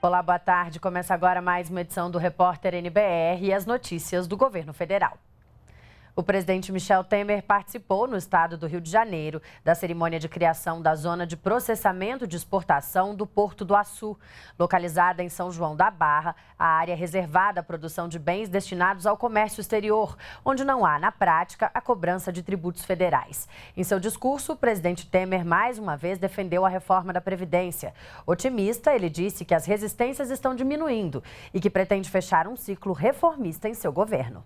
Olá, boa tarde. Começa agora mais uma edição do Repórter NBR e as notícias do governo federal. O presidente Michel Temer participou no estado do Rio de Janeiro da cerimônia de criação da Zona de Processamento de Exportação do Porto do Açu. Localizada em São João da Barra, a área é reservada à produção de bens destinados ao comércio exterior, onde não há, na prática, a cobrança de tributos federais. Em seu discurso, o presidente Temer mais uma vez defendeu a reforma da Previdência. Otimista, ele disse que as resistências estão diminuindo e que pretende fechar um ciclo reformista em seu governo.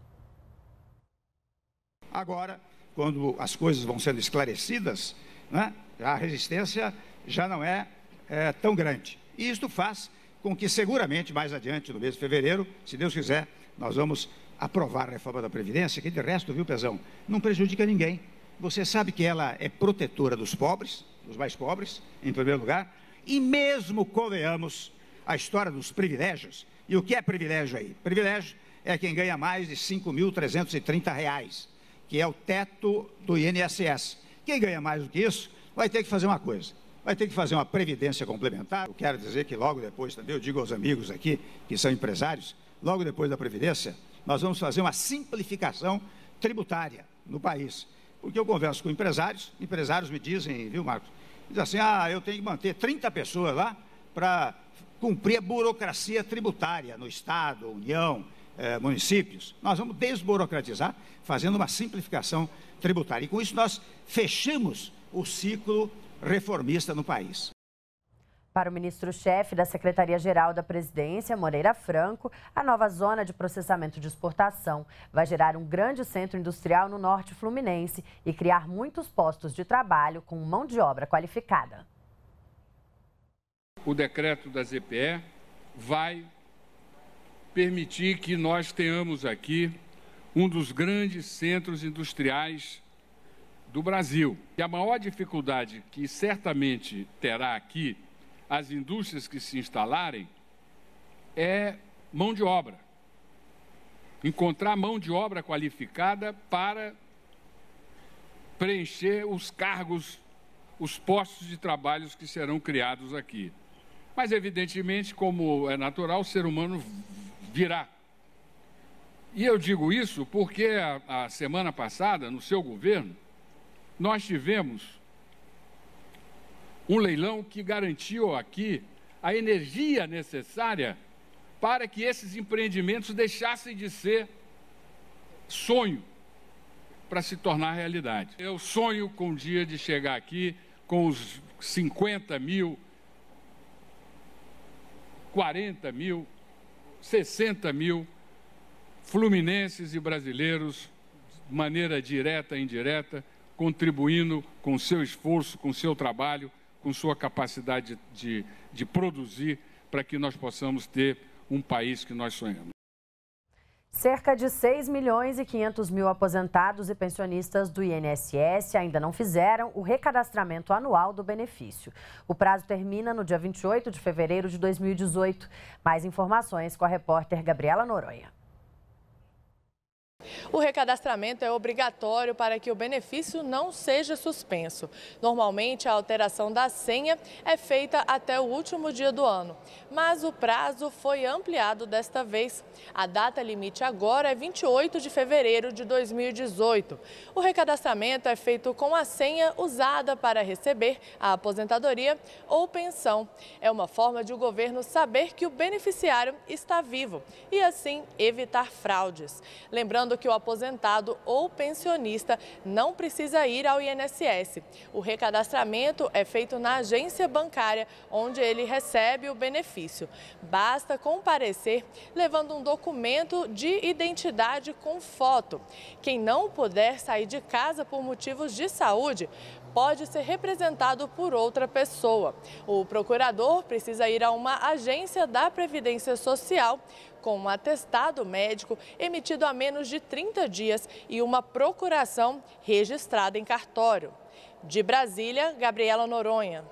Agora, quando as coisas vão sendo esclarecidas, né, a resistência já não é, é tão grande. E isto faz com que, seguramente, mais adiante, no mês de fevereiro, se Deus quiser, nós vamos aprovar a reforma da Previdência, que de resto, viu, Pezão, não prejudica ninguém. Você sabe que ela é protetora dos pobres, dos mais pobres, em primeiro lugar, e mesmo convenhamos a história dos privilégios. E o que é privilégio aí? Privilégio é quem ganha mais de R$ 5.330 que é o teto do INSS. Quem ganha mais do que isso vai ter que fazer uma coisa. Vai ter que fazer uma previdência complementar. Eu quero dizer que logo depois também, eu digo aos amigos aqui que são empresários, logo depois da previdência, nós vamos fazer uma simplificação tributária no país. Porque eu converso com empresários, empresários me dizem, viu, Marcos? Dizem assim: ah, eu tenho que manter 30 pessoas lá para cumprir a burocracia tributária no Estado, União, eh, municípios, nós vamos desburocratizar, fazendo uma simplificação tributária. E com isso nós fechamos o ciclo reformista no país. Para o ministro-chefe da Secretaria-Geral da Presidência, Moreira Franco, a nova zona de processamento de exportação vai gerar um grande centro industrial no norte fluminense e criar muitos postos de trabalho com mão de obra qualificada. O decreto da ZPE vai permitir que nós tenhamos aqui um dos grandes centros industriais do Brasil. E a maior dificuldade que certamente terá aqui as indústrias que se instalarem é mão de obra. Encontrar mão de obra qualificada para preencher os cargos, os postos de trabalho que serão criados aqui. Mas, evidentemente, como é natural, o ser humano virá. E eu digo isso porque a, semana passada, no seu governo, nós tivemos um leilão que garantiu aqui a energia necessária para que esses empreendimentos deixassem de ser sonho para se tornar realidade. Eu sonho com o dia de chegar aqui com os 50 mil, 40 mil 60 mil fluminenses e brasileiros, de maneira direta e indireta, contribuindo com seu esforço, com seu trabalho, com sua capacidade de, de produzir, para que nós possamos ter um país que nós sonhamos. Cerca de 6 milhões e 500 mil aposentados e pensionistas do INSS ainda não fizeram o recadastramento anual do benefício. O prazo termina no dia 28 de fevereiro de 2018. Mais informações com a repórter Gabriela Noronha. O recadastramento é obrigatório para que o benefício não seja suspenso. Normalmente, a alteração da senha é feita até o último dia do ano, mas o prazo foi ampliado desta vez. A data limite agora é 28 de fevereiro de 2018. O recadastramento é feito com a senha usada para receber a aposentadoria ou pensão. É uma forma de o governo saber que o beneficiário está vivo e, assim, evitar fraudes. Lembrando que o aposentado ou pensionista não precisa ir ao INSS. O recadastramento é feito na agência bancária onde ele recebe o benefício. Basta comparecer levando um documento de identidade com foto. Quem não puder sair de casa por motivos de saúde pode ser representado por outra pessoa. O procurador precisa ir a uma agência da Previdência Social com um atestado médico emitido há menos de 30 dias e uma procuração registrada em cartório. De Brasília, Gabriela Noronha.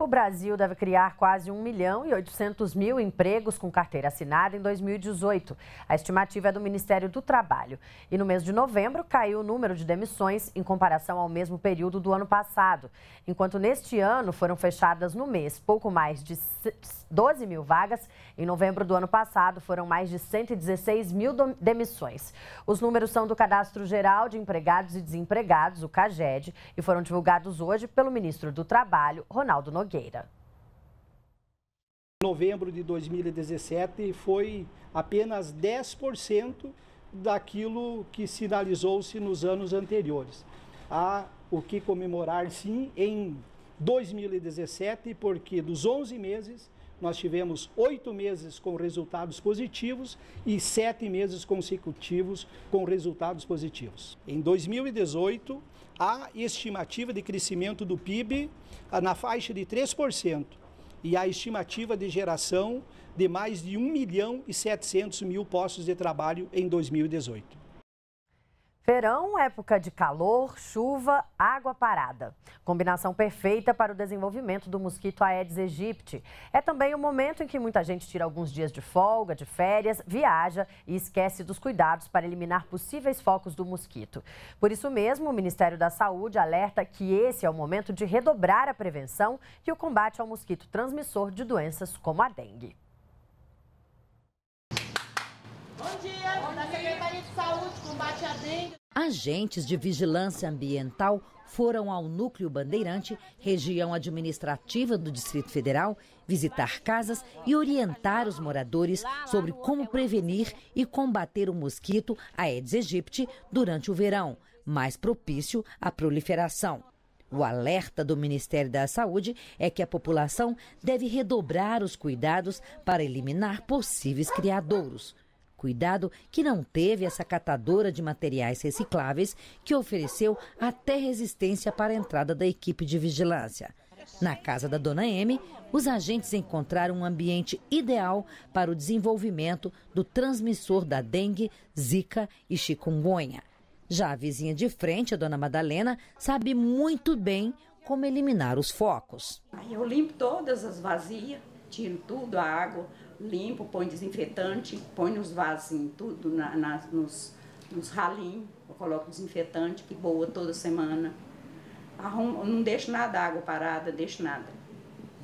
O Brasil deve criar quase 1 milhão e 800 mil empregos com carteira assinada em 2018. A estimativa é do Ministério do Trabalho. E no mês de novembro caiu o número de demissões em comparação ao mesmo período do ano passado. Enquanto neste ano foram fechadas no mês pouco mais de 12 mil vagas, em novembro do ano passado foram mais de 116 mil demissões. Os números são do Cadastro Geral de Empregados e Desempregados, o CAGED, e foram divulgados hoje pelo ministro do Trabalho, Ronaldo Nogueira. Nogueira. Novembro de 2017 foi apenas 10% daquilo que sinalizou-se nos anos anteriores. Há o que comemorar, sim, em 2017, porque dos 11 meses, nós tivemos oito meses com resultados positivos e sete meses consecutivos com resultados positivos. Em 2018, a estimativa de crescimento do PIB na faixa de 3% e a estimativa de geração de mais de 1 milhão e 700 mil postos de trabalho em 2018. Verão, época de calor, chuva, água parada. Combinação perfeita para o desenvolvimento do mosquito Aedes aegypti. É também o momento em que muita gente tira alguns dias de folga, de férias, viaja e esquece dos cuidados para eliminar possíveis focos do mosquito. Por isso mesmo, o Ministério da Saúde alerta que esse é o momento de redobrar a prevenção e o combate ao mosquito transmissor de doenças como a dengue. Bom dia, Bom dia. da Secretaria de Saúde, combate à dengue agentes de vigilância ambiental foram ao Núcleo Bandeirante, região administrativa do Distrito Federal, visitar casas e orientar os moradores sobre como prevenir e combater o mosquito Aedes aegypti durante o verão, mais propício à proliferação. O alerta do Ministério da Saúde é que a população deve redobrar os cuidados para eliminar possíveis criadouros. Cuidado que não teve essa catadora de materiais recicláveis que ofereceu até resistência para a entrada da equipe de vigilância. Na casa da dona M, os agentes encontraram um ambiente ideal para o desenvolvimento do transmissor da dengue, zika e chikungunya. Já a vizinha de frente, a dona Madalena, sabe muito bem como eliminar os focos. Eu limpo todas as vazias, tiro tudo, a água, limpo, põe desinfetante, põe nos vasos, em assim, tudo, na, na, nos, nos ralinhos, eu coloco desinfetante, que boa toda semana. Arrumo, não deixo nada, água parada, deixo nada.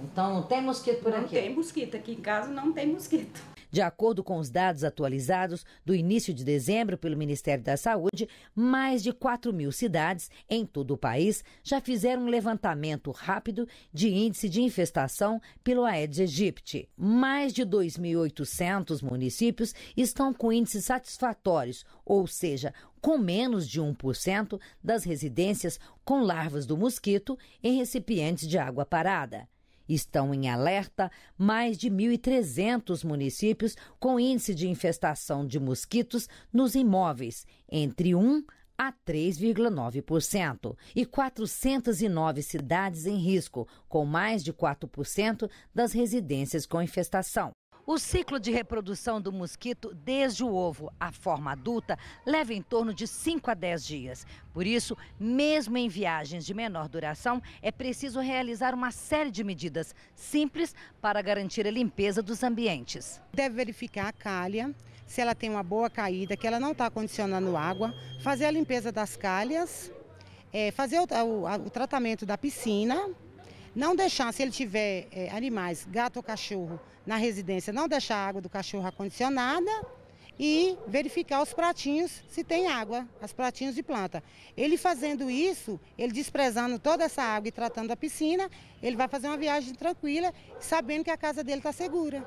Então não tem mosquito por não aqui? Não tem mosquito, aqui em casa não tem mosquito. De acordo com os dados atualizados do início de dezembro pelo Ministério da Saúde, mais de 4 mil cidades em todo o país já fizeram um levantamento rápido de índice de infestação pelo Aedes aegypti. Mais de 2.800 municípios estão com índices satisfatórios, ou seja, com menos de 1% das residências com larvas do mosquito em recipientes de água parada. Estão em alerta mais de 1.300 municípios com índice de infestação de mosquitos nos imóveis, entre 1 a 3,9%, e 409 cidades em risco, com mais de 4% das residências com infestação. O ciclo de reprodução do mosquito desde o ovo à forma adulta leva em torno de 5 a 10 dias. Por isso, mesmo em viagens de menor duração, é preciso realizar uma série de medidas simples para garantir a limpeza dos ambientes. Deve verificar a calha, se ela tem uma boa caída, que ela não está condicionando água, fazer a limpeza das calhas, é, fazer o, o, o tratamento da piscina não deixar, se ele tiver é, animais, gato ou cachorro, na residência, não deixar a água do cachorro acondicionada e verificar os pratinhos se tem água, os pratinhos de planta. Ele fazendo isso, ele desprezando toda essa água e tratando a piscina, ele vai fazer uma viagem tranquila, sabendo que a casa dele está segura.